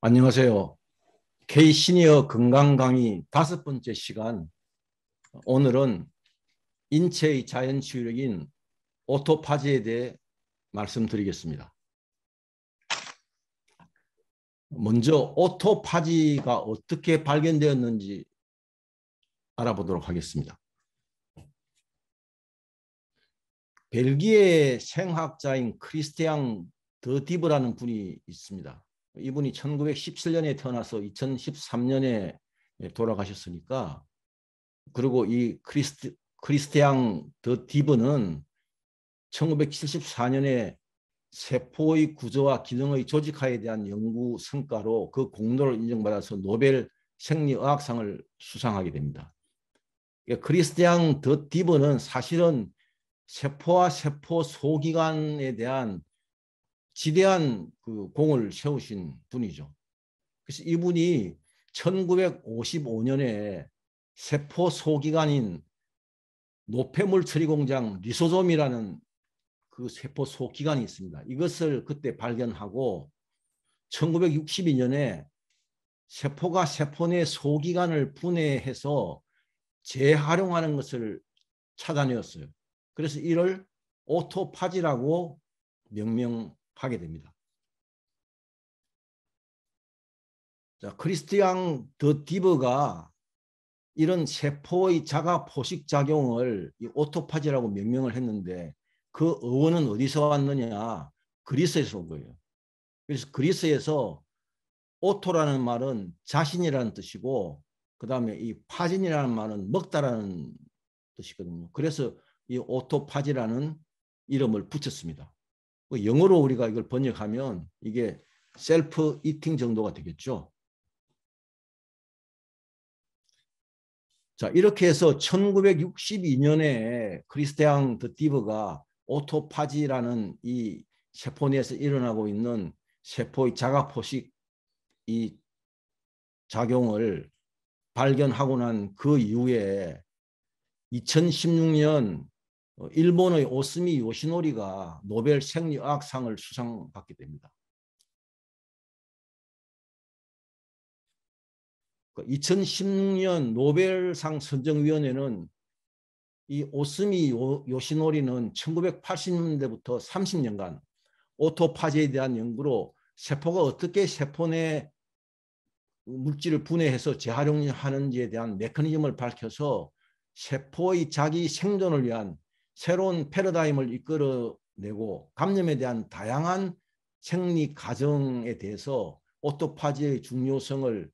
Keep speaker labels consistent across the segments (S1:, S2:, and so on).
S1: 안녕하세요. K 시니어 건강 강의 다섯 번째 시간. 오늘은 인체의 자연 치유력인 오토파지에 대해 말씀드리겠습니다. 먼저 오토파지가 어떻게 발견되었는지 알아보도록 하겠습니다. 벨기에 생학자인 크리스티앙 더 디브라는 분이 있습니다. 이분이 1917년에 태어나서 2013년에 예, 돌아가셨으니까 그리고 이 크리스티, 크리스티앙 더 디브는 1974년에 세포의 구조와 기능의 조직화에 대한 연구 성과로 그 공로를 인정받아서 노벨 생리의학상을 수상하게 됩니다. 예, 크리스티앙 더 디브는 사실은 세포와 세포 소기관에 대한 지대한 그 공을 세우신 분이죠. 그래서 이분이 1955년에 세포 소기관인 노폐물 처리 공장 리소솜이라는 그 세포 소기관이 있습니다. 이것을 그때 발견하고 1962년에 세포가 세포 내 소기관을 분해해서 재활용하는 것을 찾아내었어요. 그래서 이를 오토파지라고 명명 하게 됩니다 자, 크리스티앙 더 디버가 이런 세포의 자가 포식 작용을 오토파지라고 명명을 했는데 그 어원은 어디서 왔느냐? 그리스에서 온 거예요. 그래서 그리스에서 오토라는 말은 자신이라는 뜻이고 그다음에 이 파진이라는 말은 먹다라는 뜻이거든요. 그래서 이 오토파지라는 이름을 붙였습니다. 뭐 영어로 우리가 이걸 번역하면 이게 셀프 이팅 정도가 되겠죠. 자 이렇게 해서 1962년에 크리스티앙 드 디브가 오토파지라는 이 세포 내에서 일어나고 있는 세포의 자가 포식 이 작용을 발견하고 난 그 이후에 2016년 어, 일본의 오스미 요시노리가 노벨 생리학상을 수상받게 됩니다. 2016년 그러니까 노벨상 선정위원회는 이 오스미 요, 시노리는 1980년대부터 30년간 오토파제에 대한 연구로 세포가 어떻게 세포 내 물질을 분해해서 재활용하는지에 대한 메커니즘을 밝혀서 세포의 자기 생존을 위한 새로운 패러다임을 이끌어내고 감염에 대한 다양한 생리 과정에 대해서 오토파지의 중요성을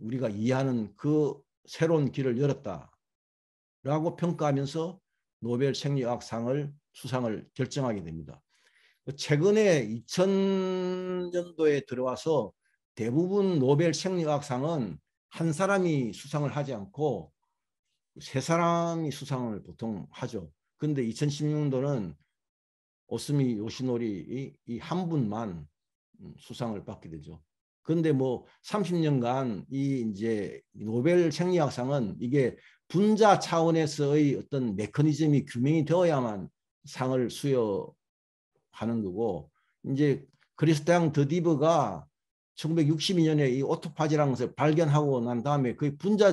S1: 우리가 이해하는 그 새로운 길을 열었다라고 평가하면서 노벨 생리학상을 수상을 결정하게 됩니다. 최근에 2000년도에 들어와서 대부분 노벨 생리학상은 한 사람이 수상을 하지 않고 세 사람이 수상을 보통 하죠. 근데 2016년도는 오스미 요시노리 이 한 분만 음, 수상을 받게 되죠. 근데 뭐 30년간 이 이제 노벨 생리학상은 이게 분자 차원에서의 어떤 메커니즘이 규명이 되어야만 상을 수여하는 거고 이제 크리스탄 드디브가 1962년에 이 오토파지라는 것을 발견하고 난 다음에 그 분자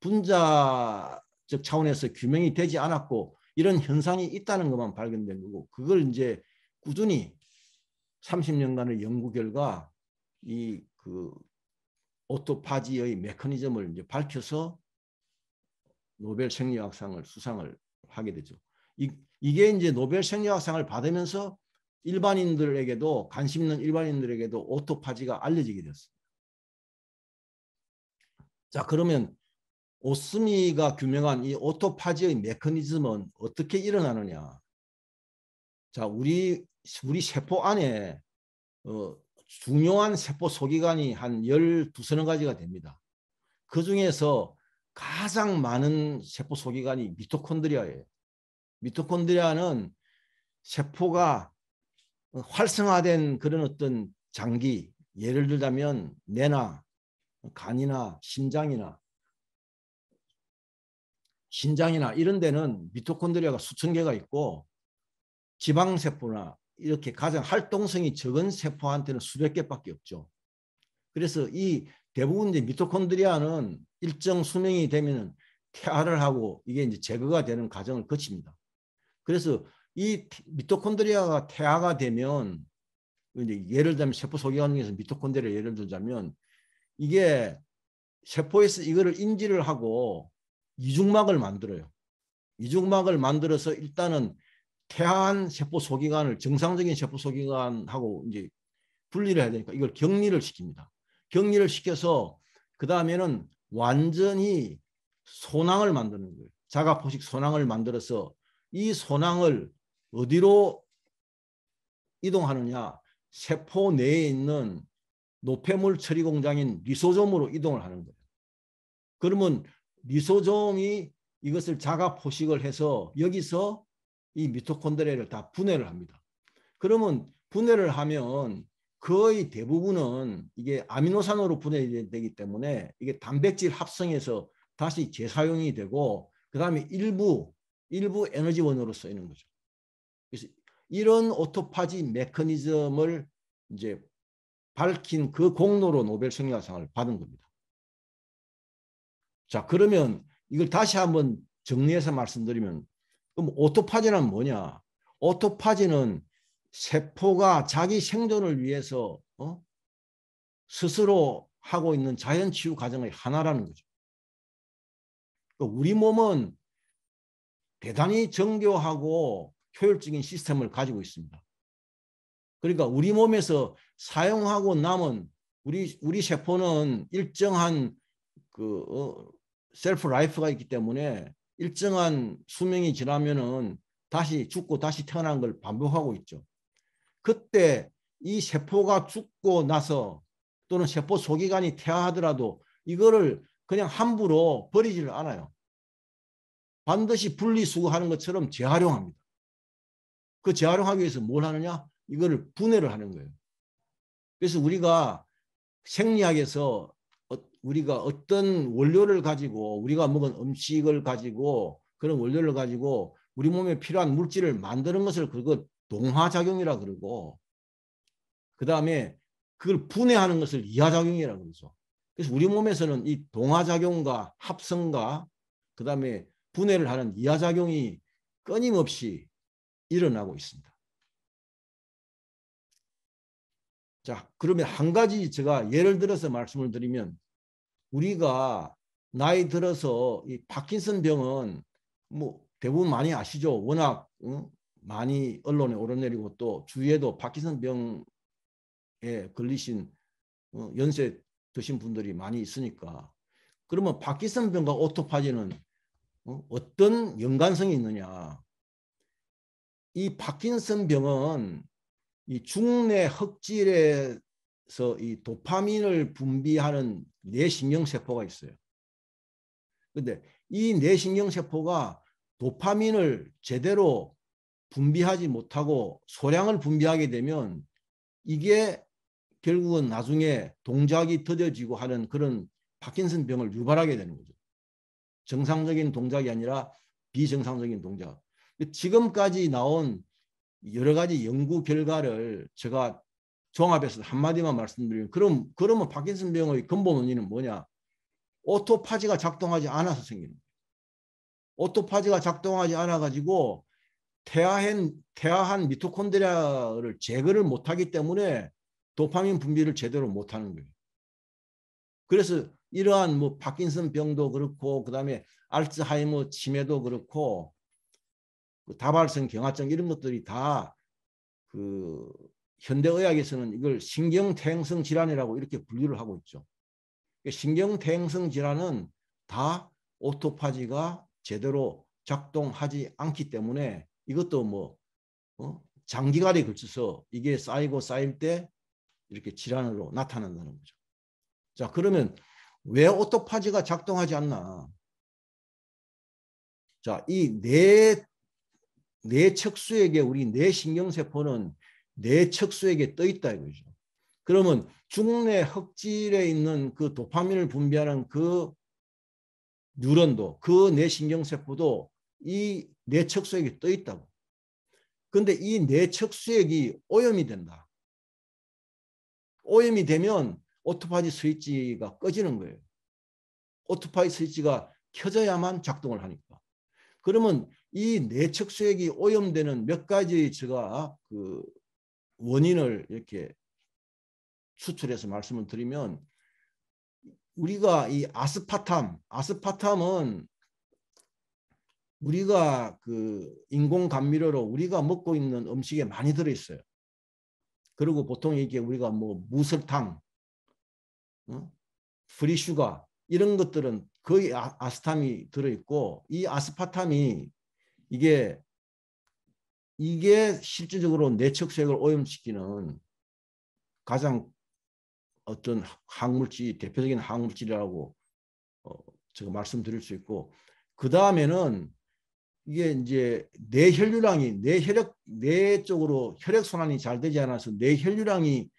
S1: 분자적 차원에서 규명이 되지 않았고 이런 현상이 있다는 것만 발견된 거고 그걸 이제 꾸준히 30년간의 연구 결과 이 그 오토파지의 메커니즘을 이제 밝혀서 노벨 생리학상을 수상을 하게 되죠. 이, 이게 이제 노벨 생리학상을 받으면서 일반인들에게도 관심 있는 일반인들에게도 오토파지가 알려지게 되었습니다. 자 그러면 오스미가 규명한 이 오토파지의 메커니즘은 어떻게 일어나느냐? 자, 우리 우리 세포 안에 어, 중요한 세포 소기관이 한 12서너 가지가 됩니다. 그 중에서 가장 많은 세포 소기관이 미토콘드리아예요. 미토콘드리아는 세포가 활성화된 그런 어떤 장기, 예를 들자면 뇌나 간이나 심장이나 신장이나 이런 데는 미토콘드리아가 수천 개가 있고 지방세포나 이렇게 가장 활동성이 적은 세포한테는 수백 개밖에 없죠. 그래서 이 대부분 이제 미토콘드리아는 일정 수명이 되면 퇴화를 하고 이게 이제 제거가 되는 과정을 거칩니다. 그래서 이 미토콘드리아가 퇴화가 되면 이제 예를 들면 세포 소개하는 서 미토콘드리아 예를 들자면 이게 세포에서 이거를 인지를 하고 이중막을 만들어요. 이중막을 만들어서 일단은 태안 세포 소기관을 정상적인 세포 소기관하고 이제 분리를 해야 되니까 이걸 격리를 시킵니다. 격리를 시켜서 그 다음에는 완전히 소낭을 만드는 거예요. 자가 포식 소낭을 만들어서 이 소낭을 어디로 이동하느냐? 세포 내에 있는 노폐물 처리 공장인 리소점으로 이동을 하는 거예요. 그러면 미소종이 이것을 자가 포식을 해서 여기서 이 미토콘드리아를 다 분해를 합니다. 그러면 분해를 하면 거의 대부분은 이게 아미노산으로 분해되기 때문에 이게 단백질 합성해서 다시 재사용이 되고 그다음에 일부 일부 에너지원으로 쓰이는 거죠. 그래서 이런 오토파지 메커니즘을 이제 밝힌 그 공로로 노벨 생리학상을 받은 겁니다. 자, 그러면 이걸 다시 한번 정리해서 말씀드리면 그럼 오토파지는 뭐냐? 오토파지는 세포가 자기 생존을 위해서 어? 스스로 하고 있는 자연 치유 과정의 하나라는 거죠. 그러니까 우리 몸은 대단히 정교하고 효율적인 시스템을 가지고 있습니다. 그러니까 우리 몸에서 사용하고 남은 우리 우리 세포는 일정한 그 어, 셀프 라이프가 있기 때문에 일정한 수명이 지나면은 다시 죽고 다시 태어난 걸 반복하고 있죠. 그때 이 세포가 죽고 나서 또는 세포 소기관이 태화하더라도 이거를 그냥 함부로 버리지를 않아요. 반드시 분리수거하는 것처럼 재활용합니다. 그 재활용하기 위해서 뭘 하느냐? 이거를 분해를 하는 거예요. 그래서 우리가 생리학에서 우리가 어떤 원료를 가지고 우리가 먹은 음식을 가지고 그런 원료를 가지고 우리 몸에 필요한 물질을 만드는 것을 그거 동화작용이라 그러고 그 다음에 그걸 분해하는 것을 이화작용이라 그러죠. 그래서 우리 몸에서는 이 동화작용과 합성과 그 다음에 분해를 하는 이화작용이 끊임없이 일어나고 있습니다. 자, 그러면 한 가지 제가 예를 들어서 말씀을 드리면 우리가 나이 들어서 이 파킨슨 병은 뭐 대부분 많이 아시죠. 워낙 응? 어? 많이 언론에 오르내리고 또 주위에도 파킨슨 병에 걸리신 어, 연세 드신 분들이 많이 있으니까 그러면 파킨슨 병과 오토파지는 어, 어떤 연관성이 있느냐? 이 파킨슨 병은 이 중뇌 흑질에서 이 도파민을 분비하는 뇌신경세포가 있어요. 근데 이 뇌신경세포가 도파민을 제대로 분비하지 못하고 소량을 분비하게 되면 이게 결국은 나중에 동작이 더뎌지고 하는 그런 파킨슨 병을 유발하게 되는 거죠. 정상적인 동작이 아니라 비정상적인 동작. 지금까지 나온 여러 가지 연구 결과를 제가 종합해서 한마디만 말씀드리면 그럼 그러면 파킨슨 병의 근본 원인은 뭐냐? 오토파지가 작동하지 않아서 생기는 오토파지가 작동하지 않아 가지고 태아한 태아한 미토콘드리아를 제거를 못 하기 때문에 도파민 분비를 제대로 못 하는 거예요. 그래서 이러한 뭐 파킨슨 병도 그렇고 그다음에 알츠하이머 치매도 그렇고 그 다발성 경화증 이런 것들이 다그 현대의학에서는 이걸 신경퇴행성 질환이라고 이렇게 분류를 하고 있죠. 그러니까 신경퇴행성 질환은 다 오토파지가 제대로 작동하지 않기 때문에 이것도 뭐 어? 장기간에 걸쳐서 이게 쌓이고 쌓일 때 이렇게 질환으로 나타난다는 거죠. 자 그러면 왜 오토파지가 작동하지 않나? 자이 뇌뇌 척수에게 우리 뇌 신경세포는 뇌 척수에게 떠 있다 이거죠. 그러면 중뇌 흑질에 있는 그 도파민을 분비하는 그 뉴런도 그 뇌신경세포도 이 뇌척수액이 떠 있다고. 근데 이 뇌척수액이 오염이 된다. 오염이 되면 오토파지 스위치가 꺼지는 거예요. 오토파지 스위치가 켜져야만 작동을 하니까. 그러면 이 뇌척수액이 오염되는 몇 가지 제가 그 원인을 이렇게 추출해서 말씀을 드리면 우리가 이 아스파탐, 아스파탐은 우리가 그 인공 감미료로 우리가 먹고 있는 음식에 많이 들어 있어요. 그리고 보통 이게 우리가 뭐 무설탕, 프리슈가 이런 것들은 거의 아, 아스탐이 들어 있고 이 아스파탐이 이게 이게 실질적으로 내척색을 오염시키는 가장 어떤 항물질 대표적인 항물질이라고 어, 제가 말씀드릴 수 있고 그 다음에는 이게 이제 뇌혈류량이 뇌혈액 뇌 쪽으로 혈액 순환이 잘 되지 않아서 뇌혈류량이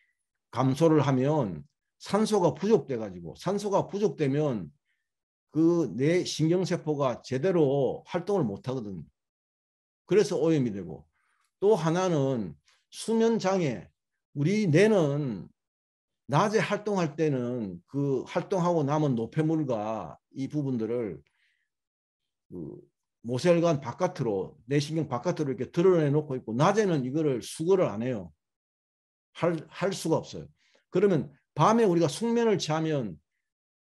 S1: 감소를 하면 산소가 부족돼 가지고 산소가 부족되면 그뇌 신경세포가 제대로 활동을 못 하거든. 그래서 오염이 되고 또 하나는 수면 장애. 우리 뇌는 낮에 활동할 때는 그 활동하고 남은 노폐물과 이 부분들을 그 모세혈관 바깥으로 뇌신경 바깥으로 이렇게 드러내 놓고 있고 낮에는 이거를 수거를 안 해요. 할, 할 수가 없어요. 그러면 밤에 우리가 숙면을 취하면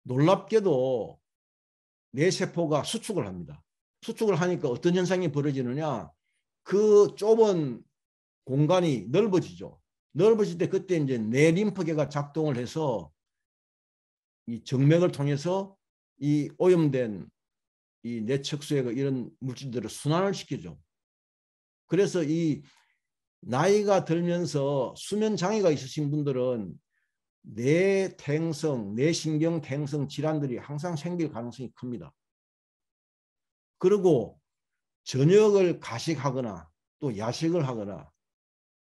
S1: 놀랍게도 뇌세포가 수축을 합니다. 수축을 하니까 어떤 현상이 벌어지느냐 그 좁은 공간이 넓어지죠. 넓어질 때 그때 이제 뇌 림프계가 작동을 해서 이 정맥을 통해서 이 오염된 이 뇌척수액 그 이런 물질들을 순환을 시키죠. 그래서 이 나이가 들면서 수면 장애가 있으신 분들은 뇌탱성 뇌신경 탱성 질환들이 항상 생길 가능성이 큽니다. 그리고 저녁을 가식하거나 또 야식을 하거나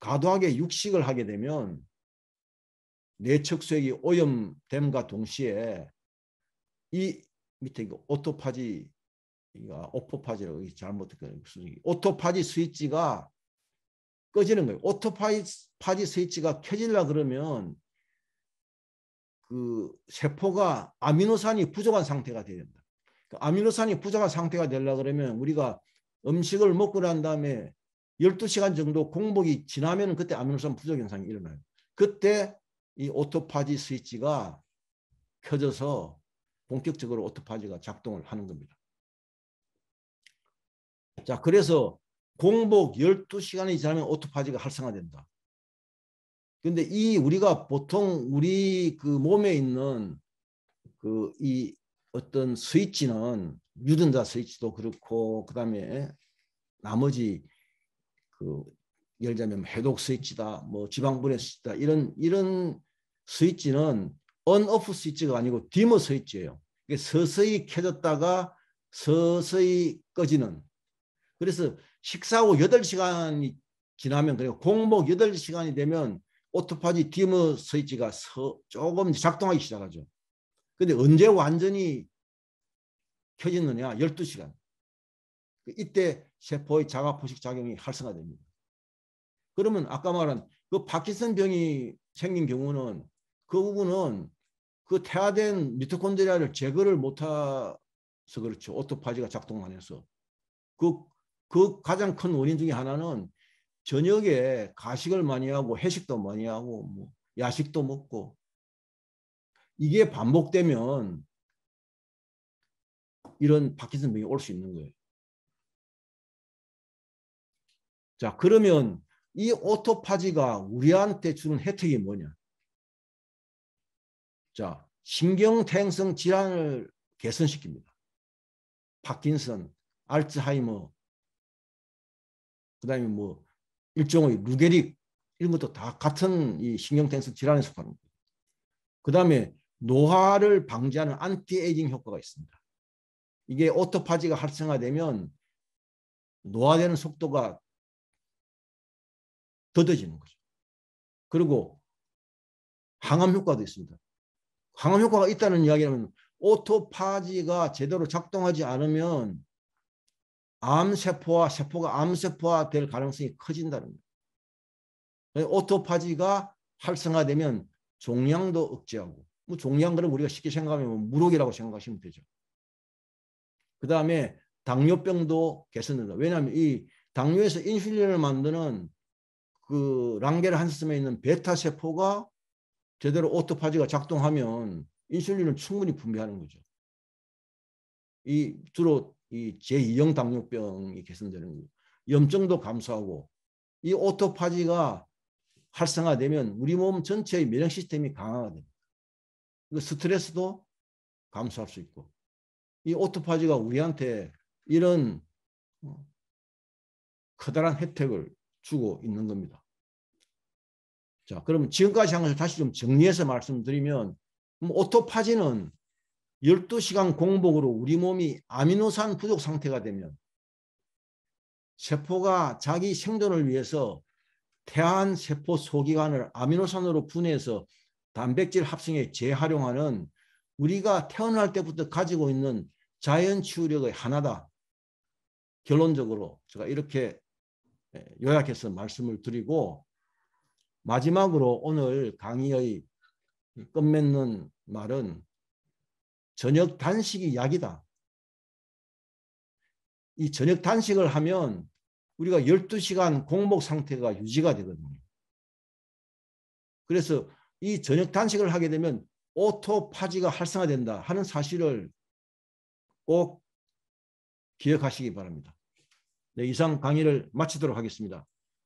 S1: 과도하게 육식을 하게 되면 뇌척수액이 오염됨과 동시에 이 밑에 이거 그 오토파지 이거 오토파지라고 잘못 수준이 오토파지 스위치가 꺼지는 거예요. 오토파지 스위치가 켜질라 그러면 그 세포가 아미노산이 부족한 상태가 되는 요그 아미노산이 부족한 상태가 되려 고 그러면 우리가 음식을 먹고 난 다음에 12시간 정도 공복이 지나면 그때 아미노산 부족 현상이 일어나요. 그때 이 오토파지 스위치가 켜져서 본격적으로 오토파지가 작동을 하는 겁니다. 자, 그래서 공복 12시간이 지나면 오토파지가 활성화된다. 근데 이 우리가 보통 우리 그 몸에 있는 그이 어떤 스위치는 유전자 스위치도 그렇고 그다음에 나머지 그 예를 들면 해독 스위치다 뭐 지방분해 스위치다 이런 이런 스위치는 언오프 스위치가 아니고 디머 스위치예요. 이게 서서히 켜졌다가 서서히 꺼지는 그래서 식사 후 8시간이 지나면 그리고 공복 8시간이 되면 오토파지 디머 스위치가 서, 조금 작동하기 시작하죠. 근데 언제 완전히 켜지느냐? 12시간. 이때 세포의 자가 포식 작용이 활성화됩니다. 그러면 아까 말한 그 파킨슨 병이 생긴 경우는 그 부분은 그 태아된 미토콘드리아를 제거를 못해서 그렇죠. 오토파지가 작동 안 해서. 그, 그 가장 큰 원인 중에 하나는 저녁에 가식을 많이 하고 회식도 많이 하고 뭐 야식도 먹고 이게 반복되면 이런 바킨슨병이올 수 있는 거예요. 자, 그러면 이 오토파지가 우리한테 주는 혜택이 뭐냐? 자, 신경퇴성 질환을 개선시킵니다. 파킨슨, 알츠하이머, 그 다음에 뭐 일종의 루게릭 이런 것도 다 같은 이신경퇴성 질환에 속하는 거그 다음에 노화를 방지하는 안티에이징 효과가 있습니다. 이게 오토파지가 활성화되면 노화되는 속도가 더뎌지는 거죠. 그리고 항암 효과도 있습니다. 항암 효과가 있다는 이야기라 오토파지가 제대로 작동하지 않으면 암세포와 세포가 암세포화 될 가능성이 커진다는 거예요. 오토파지가 활성화되면 종양도 억제하고 뭐 중요한 거 우리가 쉽게 생각하면 뭐 무록이라고 생각하시면 되죠. 그 다음에 당뇨병도 개선된다. 왜냐하면 이 당뇨에서 인슐린을 만드는 그 랑게르 한섬에 있는 베타 세포가 제대로 오토파지가 작동하면 인슐린을 충분히 분비하는 거죠. 이 주로 이 제2형 당뇨병이 개선되는 거예요. 염증도 감소하고 이 오토파지가 활성화되면 우리 몸 전체의 면역 시스템이 강화가 됩니다. 그 스트레스도 감소할 수 있고 이 오토파지가 우리한테 이런 어, 커다란 혜택을 주고 있는 겁니다. 자, 그러면 지금까지 한 것을 다시 좀 정리해서 말씀드리면 뭐 오토파지는 12시간 공복으로 우리 몸이 아미노산 부족 상태가 되면 세포가 자기 생존을 위해서 태안 세포 소기관을 아미노산으로 분해해서 단백질 합성에 재활용하는 우리가 태어날 때부터 가지고 있는 자연 치유력의 하나다. 결론적으로 제가 이렇게 예, 요약해서 말씀을 드리고 마지막으로 오늘 강의의 끝맺는 말은 저녁 단식이 약이다. 이 저녁 단식을 하면 우리가 12시간 공복 상태가 유지가 되거든요. 그래서 이 저녁 단식을 하게 되면 오토파지가 활성화된다 하는 사실을 꼭 기억하시기 바랍니다. 네, 이상 강의를 마치도록 하겠습니다.